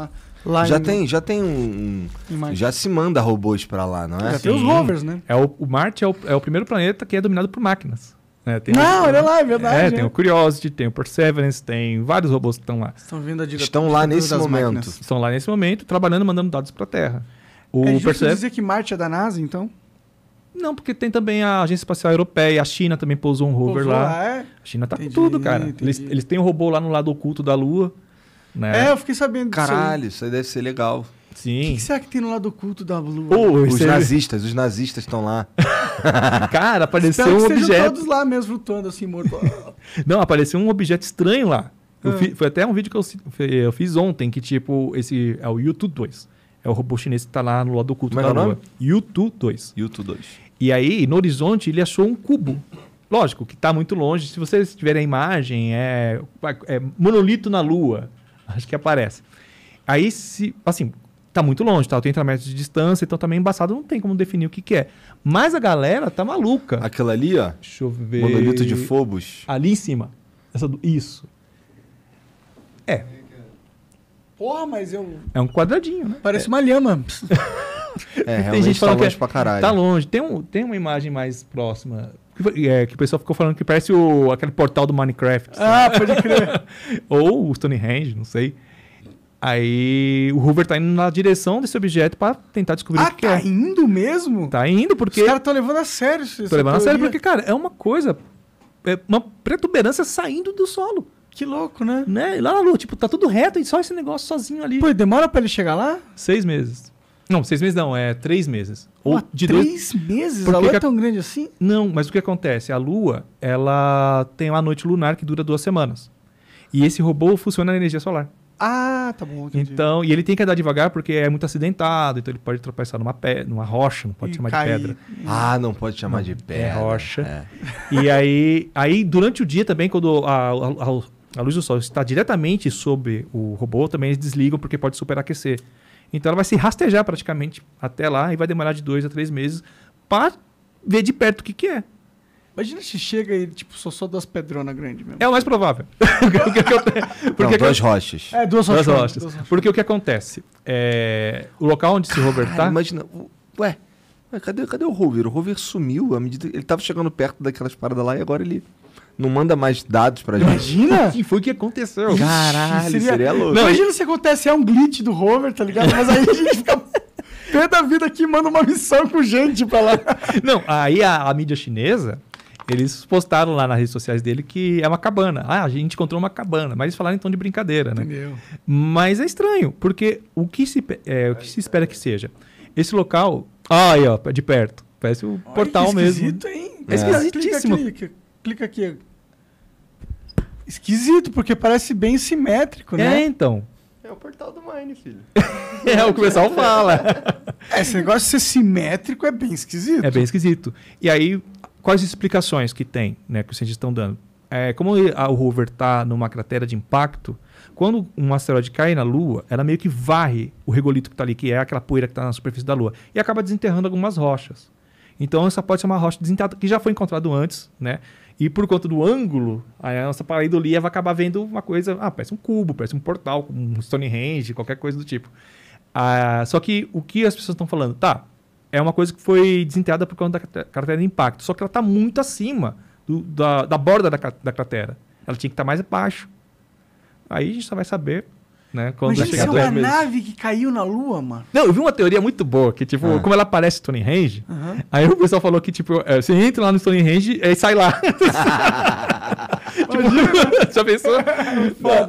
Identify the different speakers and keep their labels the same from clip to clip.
Speaker 1: lá. Lá já em... tem,
Speaker 2: já tem um, já se manda robôs para lá, não é? Já Sim. tem os rovers, né? É o, o Marte é o, é o primeiro planeta que é dominado por máquinas. É, tem não, olha lá, é verdade. É, é, tem o Curiosity, tem o Perseverance, tem vários robôs que estão lá. Estão vindo a diretor, Estão lá nesse momento. Máquinas. Estão lá nesse momento, trabalhando, mandando dados para a Terra. O é Persever... dizer
Speaker 1: que Marte é da NASA, então?
Speaker 2: Não, porque tem também a Agência Espacial Europeia, a China também pousou um rover pousou lá. lá é? A China tá entendi, com tudo, cara. Eles, eles têm um robô lá no lado oculto da Lua. Né? É, eu fiquei sabendo Caralho, disso. Caralho, isso aí deve ser legal. Sim. O que, que,
Speaker 1: será que tem no lado oculto da Lua? Oh, os nazistas,
Speaker 2: os nazistas estão lá. Cara, apareceu Espero um que objeto. todos
Speaker 1: lá mesmo lutando assim, morto.
Speaker 2: Não, apareceu um objeto estranho lá. Fi... Ah. foi até um vídeo que eu, eu fiz ontem, que tipo, esse é o YouTube 2. É o robô chinês que tá lá no lado oculto Como é da é o Lua. YouTube 2. YouTube 2. E aí, no horizonte, ele achou um cubo. Lógico que tá muito longe. Se vocês tiverem a imagem, é, é monolito na Lua acho que aparece. Aí, se, assim, tá muito longe, tá? 80 metros de distância, então também tá embaçado, não tem como definir o que, que é. Mas a galera tá maluca. Aquela ali, ó. Deixa eu ver. Monolito de Fobos. Ali em cima. Essa do... Isso.
Speaker 1: É. Porra, mas eu.
Speaker 2: É um quadradinho, né? Parece é. uma lhama. É, realmente tem gente tá longe que é, pra caralho. Tá longe. Tem, um, tem uma imagem mais próxima que, é, que o pessoal ficou falando que parece o, aquele portal do Minecraft. Sabe? Ah, pode crer. Ou o Stonehenge, não sei. Aí o Hoover tá indo na direção desse objeto para tentar descobrir ah, o que tá é. Ah, tá indo mesmo? Tá indo porque... Os caras estão levando a sério isso. Estão levando teoria. a sério porque, cara, é uma coisa... É uma protuberância saindo do solo. Que louco, né? né? lá na lua, tipo, tá tudo reto e só esse negócio sozinho ali. Pô, demora para ele chegar lá? Seis meses. Não, seis meses não, é três meses. Ou ah, de três dois... meses? Porque a lua é tão grande assim? Não, mas o que acontece? A lua, ela tem uma noite lunar que dura duas semanas. E esse robô funciona na energia solar. Ah, tá bom. Entendi. Então, e ele tem que andar devagar porque é muito acidentado, então ele pode tropeçar numa, pe... numa rocha, não pode e chamar cair. de pedra. Ah, não pode chamar não, de é pedra. É rocha. É. E aí, aí, durante o dia também, quando a, a, a, a luz do sol está diretamente sobre o robô, também eles desligam porque pode superaquecer. Então ela vai se rastejar praticamente até lá e vai demorar de dois a três meses para ver de perto o que, que é. Imagina se chega e, tipo, sou só duas pedronas grandes mesmo. É o mais provável. Porque Não, duas rochas. É, duas rochas. Duas rochas. rochas. Porque o que acontece? É... O local onde se rovertar... Tá- imagina... Ué, cadê, cadê o rover? O rover sumiu à medida... Ele estava chegando perto daquelas paradas lá e agora ele não manda mais dados pra gente. Imagina! O que foi que aconteceu? Caralho, seria, seria louco. Não, imagina
Speaker 1: se acontece, é um glitch do rover, tá ligado? Mas aí
Speaker 2: a gente fica pé da vida aqui manda uma missão com gente pra lá. Não, aí a, a mídia chinesa, eles postaram lá nas redes sociais dele que é uma cabana. Ah, a gente encontrou uma cabana. Mas eles falaram então de brincadeira, né? Entendeu. Mas é estranho, porque o que se, é, o que se espera que seja? Esse local, ah, aí ó, de perto. Parece o Olha, portal mesmo. Hein? É, é esquisitíssimo.
Speaker 1: Clica, aqui. clica aqui. Esquisito, porque parece bem simétrico, né? É, então. É o portal do Mine, filho. é o que o pessoal fala.
Speaker 2: É, esse negócio de ser simétrico é bem esquisito. É bem esquisito. E aí, quais explicações que tem, né, que os cientistas estão dando? É, como o rover está numa cratera de impacto, quando um asteroide cai na Lua, ela meio que varre o regolito que está ali, que é aquela poeira que está na superfície da Lua, e acaba desenterrando algumas rochas. Então, essa pode ser uma rocha desenterrada que já foi encontrado antes, né? E por conta do ângulo, a nossa pareidolia vai acabar vendo uma coisa. Ah, parece um cubo, parece um portal, um Stonehenge, qualquer coisa do tipo. Ah, só que o que as pessoas estão falando? Tá, é uma coisa que foi desenterrada por conta da cratera de impacto. Só que ela está muito acima do, da, da borda da, da cratera. Ela tinha que estar tá mais abaixo. Aí a gente só vai saber né? Quando Imagina se é uma nave
Speaker 1: que caiu na Lua, mano.
Speaker 2: Não, eu vi uma teoria muito boa, que tipo, ah. como ela aparece Tony uhum. aí o pessoal falou que tipo, é, você entra lá no Tony Range e sai lá. tipo, já pensou?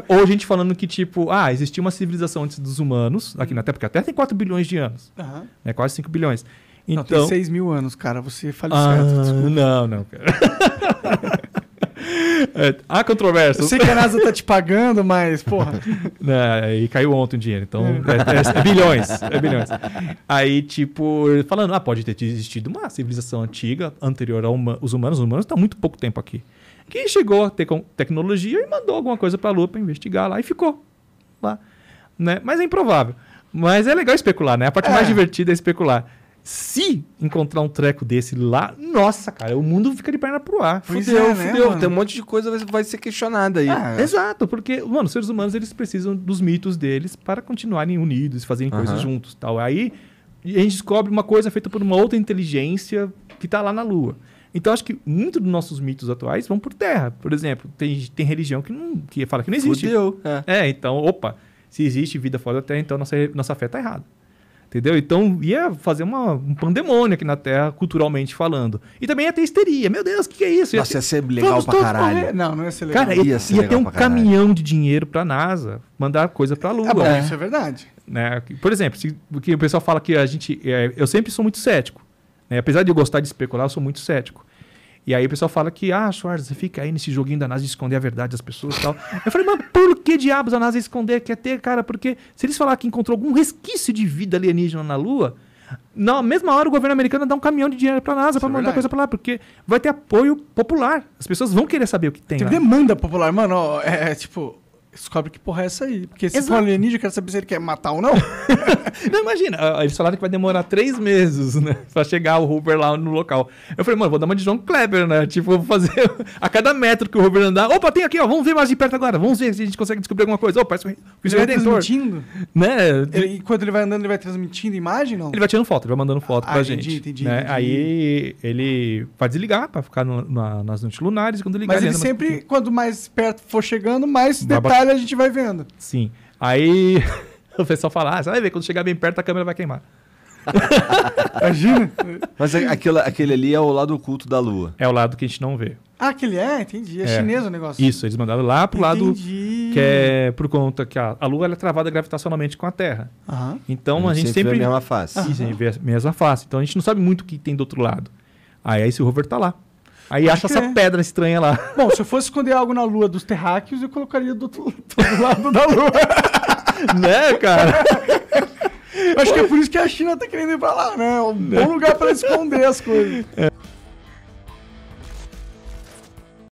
Speaker 2: Ou a gente falando que tipo, ah, existia uma civilização antes dos humanos, aqui na Terra, porque a Terra tem 4 bilhões de anos, é né? quase 5 bilhões. Então... Não, tem 6 então mil
Speaker 1: anos, cara, você é faleceu. Ah, não, não,
Speaker 2: cara. É, há controvérsia. Eu sei que a NASA
Speaker 1: tá te pagando, mas, porra.
Speaker 2: Né, e caiu ontem o dinheiro, então é. É, é, é, bilhões. É bilhões. Aí, tipo, falando, ah, pode ter existido uma civilização antiga, anterior aos uma, humanos. Os humanos estão tá muito pouco tempo aqui. Que chegou a ter tecnologia e mandou alguma coisa pra Lua pra investigar lá e ficou lá. Né? Mas é improvável. Mas é legal especular, né? A parte é. mais divertida é especular. Se encontrar um treco desse lá, nossa, cara, o mundo fica de perna pro ar. fudeu, é, né, fudeu. Né, tem um monte de coisa que vai ser questionada aí. Ah, é. Exato, porque, mano, os seres humanos eles precisam dos mitos deles para continuarem unidos, fazerem coisas juntos tal. Aí a gente descobre uma coisa feita por uma outra inteligência que tá lá na Lua. Então, acho que muitos dos nossos mitos atuais vão por terra. Por exemplo, tem, tem religião que, não, que fala que não existe. Fudeu. É. é, então, opa, se existe vida fora da Terra, então nossa, nossa fé tá errada. Entendeu? Então ia fazer uma, um pandemônio aqui na Terra, culturalmente falando. E também ia ter histeria. Meu Deus, o que, que, é isso? Ia Nossa, ter... ia ser legal pra caralho. Não, não ia ser legal. Cara, ia, ia, ser ia legal ter um caminhão de dinheiro pra NASA mandar coisa pra Lua. É, bom, é. Isso é verdade. Né? Por exemplo, se, o pessoal fala que a gente. É, eu sempre sou muito cético. Né? Apesar de eu gostar de especular, eu sou muito cético. E aí o pessoal fala que, ah, Schwarz, você fica aí nesse joguinho da NASA de esconder a verdade das pessoas e tal. Eu falei, mas por que diabos a NASA esconder quer ter, cara? Porque se eles falar que encontrou algum resquício de vida alienígena na Lua, na mesma hora o governo americano dá um caminhão de dinheiro para NASA para é mandar coisa para lá, porque vai ter apoio popular. As pessoas vão querer saber o que tem. Tem lá.
Speaker 1: demanda popular, mano. Ó, é, é tipo,
Speaker 2: descobre que porra é essa aí. Porque se for alienígena, eu quero saber se ele quer
Speaker 1: matar ou não.
Speaker 2: não, imagina. Eles falaram que vai demorar três meses, né? Pra chegar o Hoover lá no local. Eu falei, mano, vou dar uma de João Kleber, né? Tipo, vou fazer a cada metro que o Hoover andar. Opa, tem aqui, ó. Vamos ver mais de perto agora. Vamos ver se a gente consegue descobrir alguma coisa. Opa, parece que é ele vai transmitindo? Né? Ele, e quando ele vai andando, ele vai transmitindo imagem, não? Ele vai tirando foto, ele vai mandando foto ah, pra entendi, gente. Entendi, né? entendi. Aí ele vai desligar pra ficar no, na, nas noites lunares. Quando ligar, Mas ele, ele sempre,
Speaker 1: mais... quanto mais perto for chegando, mais detalhes falha, a gente vai vendo.
Speaker 2: Sim. Aí o pessoal fala, ah, você vai ver, quando chegar bem perto a câmera vai queimar. Imagina. Mas é, aquilo, aquele ali é o lado oculto da Lua. É o lado que a gente não vê.
Speaker 1: Ah, aquele é? Entendi. É, é. chinês o negócio.
Speaker 2: Isso, eles mandaram lá pro Entendi. lado que é por conta que a, a Lua é travada gravitacionalmente com a Terra. Uhum. Então a gente, a gente sempre, sempre vê a mesma face. Uhum. a gente vê a mesma face. Então a gente não sabe muito o que tem do outro lado. Aí esse rover tá lá. Aí acha essa pedra estranha lá. Bom, se eu fosse esconder algo
Speaker 1: na lua dos terráqueos, eu colocaria do outro lado da lua.
Speaker 2: né, cara?
Speaker 1: Acho que é por isso que a China tá querendo ir pra lá, né? É um bom né? lugar para esconder as coisas. É.